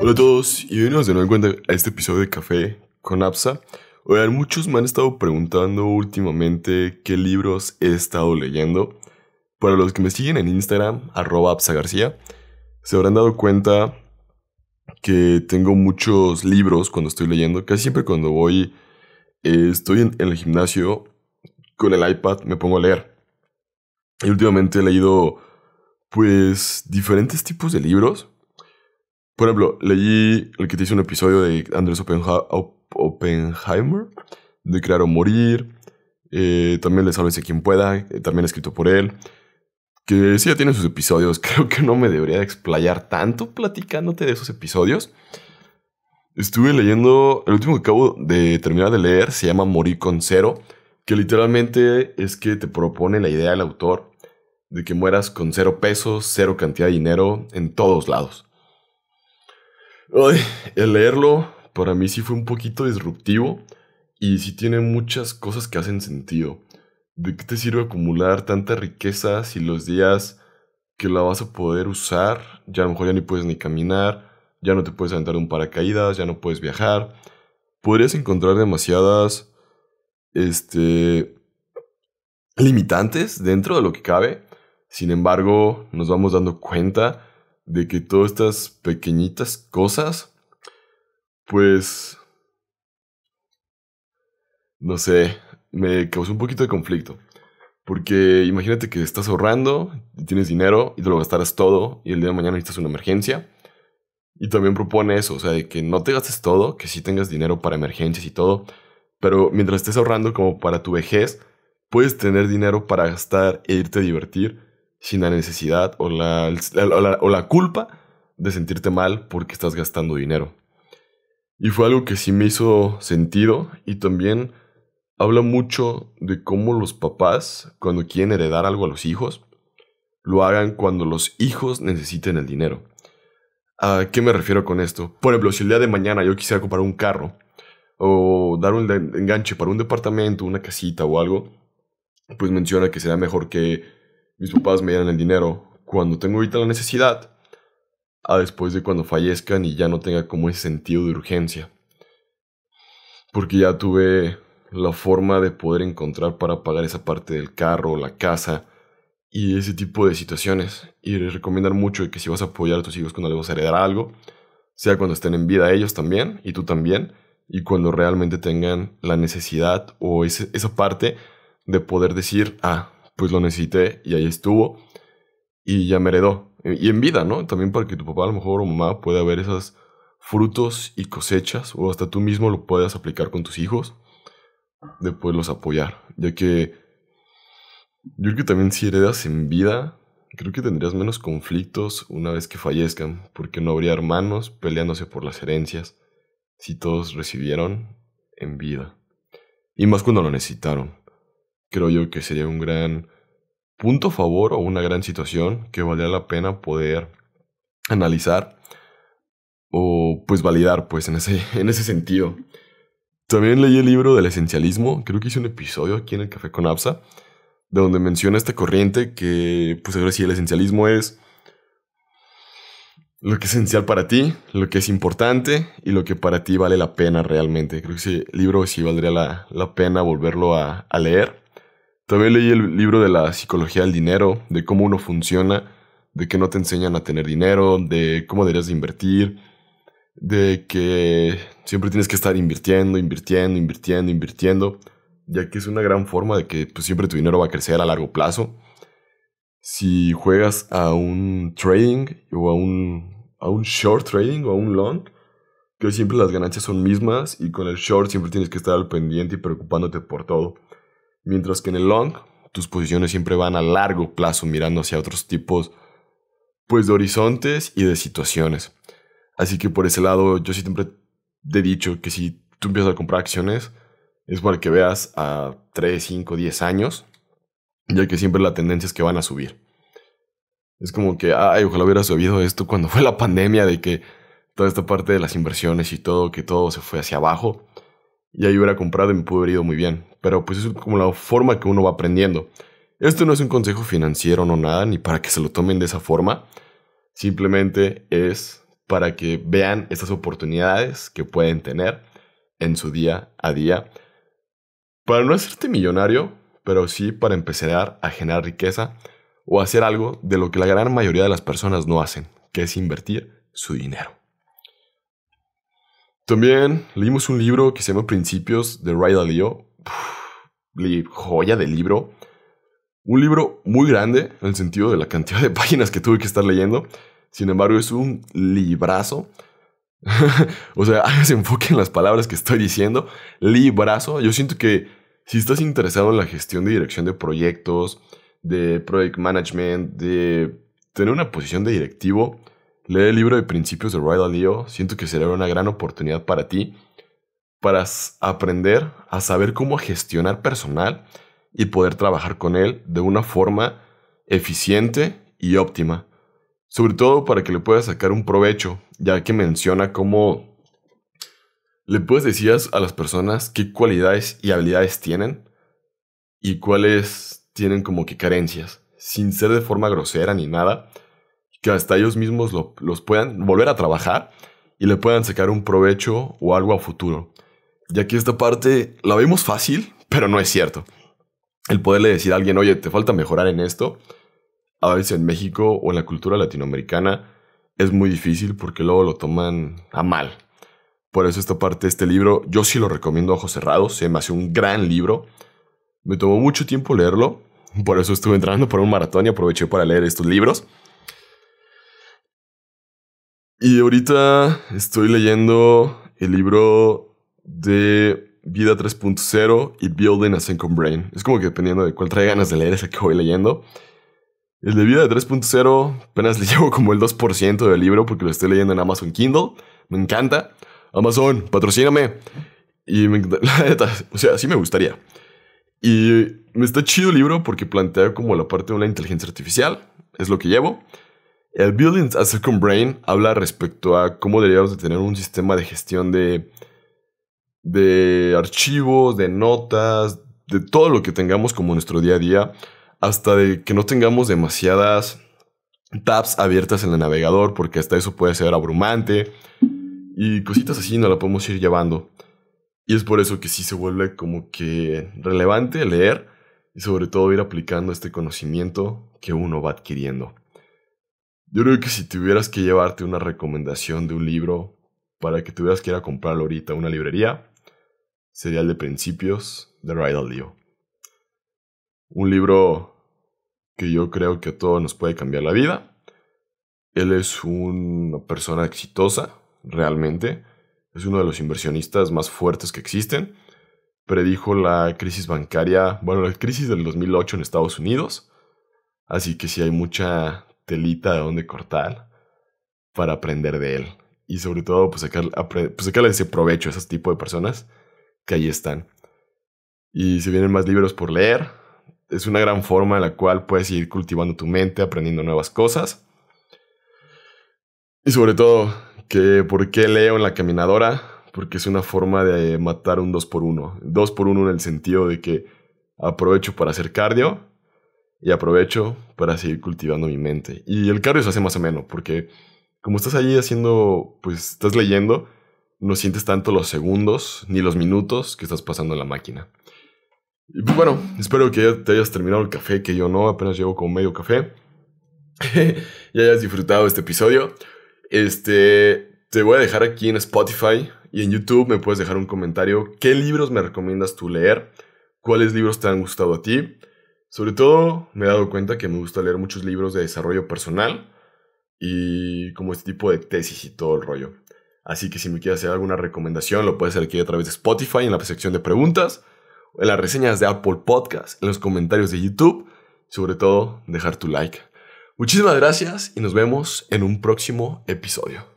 Hola a todos y bienvenidos de nuevo a este episodio de Café con APSA. Oigan, muchos me han estado preguntando últimamente qué libros he estado leyendo. Para los que me siguen en Instagram, arroba García, se habrán dado cuenta que tengo muchos libros cuando estoy leyendo. Casi siempre cuando voy eh, estoy en, el gimnasio con el iPad, me pongo a leer. Y últimamente he leído, pues, diferentes tipos de libros. Por ejemplo, leí el que te hice un episodio de Andrés Oppenheimer, de Crear o Morir. Eh, también le salves a quien pueda, eh, también escrito por él. Que sí ya tiene sus episodios, creo que no me debería explayar tanto platicándote de esos episodios. Estuve leyendo, el último que acabo de terminar de leer se llama Morir con cero, que literalmente es que te propone la idea del autor de que mueras con cero pesos, cero cantidad de dinero en todos lados. el leerlo para mí sí fue un poquito disruptivo y sí tiene muchas cosas que hacen sentido. ¿De qué te sirve acumular tanta riqueza si los días que la vas a poder usar ya a lo mejor ya ni puedes ni caminar? ya no te puedes aventar un paracaídas, ya no puedes viajar. Podrías encontrar demasiadas este, limitantes dentro de lo que cabe. Sin embargo, nos vamos dando cuenta de que todas estas pequeñitas cosas, pues, no sé, me causó un poquito de conflicto. Porque imagínate que estás ahorrando, tienes dinero y te lo gastarás todo y el día de mañana necesitas una emergencia. Y también propone eso, o sea, de que no te gastes todo, que sí tengas dinero para emergencias y todo, pero mientras estés ahorrando como para tu vejez, puedes tener dinero para gastar e irte a divertir sin la necesidad o la, o la culpa de sentirte mal porque estás gastando dinero. Y fue algo que sí me hizo sentido y también habla mucho de cómo los papás, cuando quieren heredar algo a los hijos, lo hagan cuando los hijos necesiten el dinero. ¿A qué me refiero con esto? Por ejemplo, si el día de mañana yo quisiera comprar un carro o dar un enganche para un departamento, una casita o algo, pues menciona que será mejor que mis papás me dieran el dinero cuando tengo ahorita la necesidad a después de cuando fallezcan y ya no tenga como ese sentido de urgencia. Porque ya tuve la forma de poder encontrar para pagar esa parte del carro, la casa, y ese tipo de situaciones. Y recomendar mucho que si vas a apoyar a tus hijos cuando les vas a heredar algo, sea cuando estén en vida ellos también y tú también, y cuando realmente tengan la necesidad o esa parte de poder decir, ah, pues lo necesité y ahí estuvo y ya me heredó. E, y en vida, ¿no? También para que tu papá a lo mejor o mamá pueda ver esos frutos y cosechas o hasta tú mismo lo puedas aplicar con tus hijos, de poderlos apoyar, ya que yo creo que también si heredas en vida, creo que tendrías menos conflictos una vez que fallezcan, porque no habría hermanos peleándose por las herencias si todos recibieron en vida. Y más cuando lo necesitaron. Creo yo que sería un gran punto favor o una gran situación que valdría la pena poder analizar o pues validar pues en ese, en ese sentido. También leí el libro del esencialismo, creo que hice un episodio aquí en el Café con Apsa de donde menciona esta corriente que, pues ahora sí, el esencialismo es lo que es esencial para ti, lo que es importante y lo que para ti vale la pena realmente. Creo que ese libro sí valdría la, pena volverlo a, leer. También leí el libro de la psicología del dinero, de cómo uno funciona, de que no te enseñan a tener dinero, de cómo deberías invertir, de que siempre tienes que estar invirtiendo, invirtiendo, invirtiendo, invirtiendo ya que es una gran forma de que pues, siempre tu dinero va a crecer a largo plazo. Si juegas a un trading o a un, a un short trading o a un long, que siempre las ganancias son mismas y con el short siempre tienes que estar al pendiente y preocupándote por todo. Mientras que en el long tus posiciones siempre van a largo plazo mirando hacia otros tipos pues de horizontes y de situaciones. Así que por ese lado yo siempre te he dicho que si tú empiezas a comprar acciones, es para que veas a 3, 5, 10 años, ya que siempre la tendencia es que van a subir. Es como que, ay, ojalá hubiera subido esto cuando fue la pandemia, de que toda esta parte de las inversiones y todo, que todo se fue hacia abajo. Y ahí hubiera comprado y me pudo ido muy bien. Pero pues es como la forma que uno va aprendiendo. Esto no es un consejo financiero, no nada, ni para que se lo tomen de esa forma. Simplemente es para que vean estas oportunidades que pueden tener en su día a día para no hacerte millonario, pero sí para empezar a generar riqueza o hacer algo de lo que la gran mayoría de las personas no hacen, que es invertir su dinero. También leímos un libro que se llama Principios de Ray Dalio. joya de libro. Un libro muy grande en el sentido de la cantidad de páginas que tuve que estar leyendo. Sin embargo, es un librazo. o sea, hágase enfoque en las palabras que estoy diciendo. Librazo. Yo siento que si estás interesado en la gestión de dirección de proyectos, de project management, de tener una posición de directivo, lee el libro de Principios de Royal Leo. Siento que será una gran oportunidad para ti para aprender a saber cómo gestionar personal y poder trabajar con él de una forma eficiente y óptima. Sobre todo para que le puedas sacar un provecho, ya que menciona cómo ¿Le puedes decir a las personas qué cualidades y habilidades tienen? Y cuáles tienen como que carencias, sin ser de forma grosera ni nada, que hasta ellos mismos los puedan volver a trabajar y le puedan sacar un provecho o algo a futuro. Ya que esta parte la vemos fácil, pero no es cierto. El poderle decir a alguien, oye, te falta mejorar en esto, a veces en México o en la cultura latinoamericana es muy difícil porque luego lo toman a mal. Por eso esta parte de este libro, yo sí lo recomiendo a ojos cerrados, se me hace un gran libro. Me tomó mucho tiempo leerlo, por eso estuve entrando por un maratón y aproveché para leer estos libros. Y ahorita estoy leyendo el libro de Vida 3.0 y Building a Second Brain. Es como que dependiendo de cuál trae ganas de leer, es el que voy leyendo. El de Vida 3.0 apenas le llevo como el 2% del libro porque lo estoy leyendo en Amazon Kindle. Me encanta. Amazon, patrocíname. Y me la neta, o sea, sí me gustaría. Y me está chido el libro porque plantea como la parte de una inteligencia artificial, es lo que llevo. El Building a Second Brain habla respecto a cómo deberíamos de tener un sistema de gestión de, de archivos, de notas, de todo lo que tengamos como nuestro día a día, hasta de que no tengamos demasiadas tabs abiertas en el navegador, porque hasta eso puede ser abrumante. Y cositas así no la podemos ir llevando. Y es por eso que sí se vuelve como que relevante leer y sobre todo ir aplicando este conocimiento que uno va adquiriendo. Yo creo que si tuvieras que llevarte una recomendación de un libro para que tuvieras que ir a comprarlo ahorita a una librería, sería el de Principios de Rydal Leo. Un libro que yo creo que a todos nos puede cambiar la vida. Él es una persona exitosa, realmente. Es uno de los inversionistas más fuertes que existen. Predijo la crisis bancaria, bueno, la crisis del 2008 en Estados Unidos. Así que si hay mucha telita de donde cortar para aprender de él. Y sobre todo, pues, sacar, pues sacarle ese provecho a ese tipo de personas que ahí están. Y si vienen más libros por leer. Es una gran forma en la cual puedes ir cultivando tu mente, aprendiendo nuevas cosas. Y sobre todo, que por qué leo en la caminadora, porque es una forma de matar un 2 por 1 2 por 1 en el sentido de que aprovecho para hacer cardio y aprovecho para seguir cultivando mi mente. Y el cardio se hace más o menos, porque como estás allí haciendo, pues estás leyendo, no sientes tanto los segundos ni los minutos que estás pasando en la máquina. Y pues, bueno, espero que te hayas terminado el café, que yo no, apenas llevo con medio café. y hayas disfrutado este episodio. Este, te voy a dejar aquí en Spotify y en YouTube me puedes dejar un comentario. ¿Qué libros me recomiendas tú leer? ¿Cuáles libros te han gustado a ti? Sobre todo me he dado cuenta que me gusta leer muchos libros de desarrollo personal y como este tipo de tesis y todo el rollo. Así que si me quieres hacer alguna recomendación, lo puedes hacer aquí a través de Spotify, en la sección de preguntas, en las reseñas de Apple Podcast, en los comentarios de YouTube. Sobre todo, dejar tu like. Muchísimas gracias y nos vemos en un próximo episodio.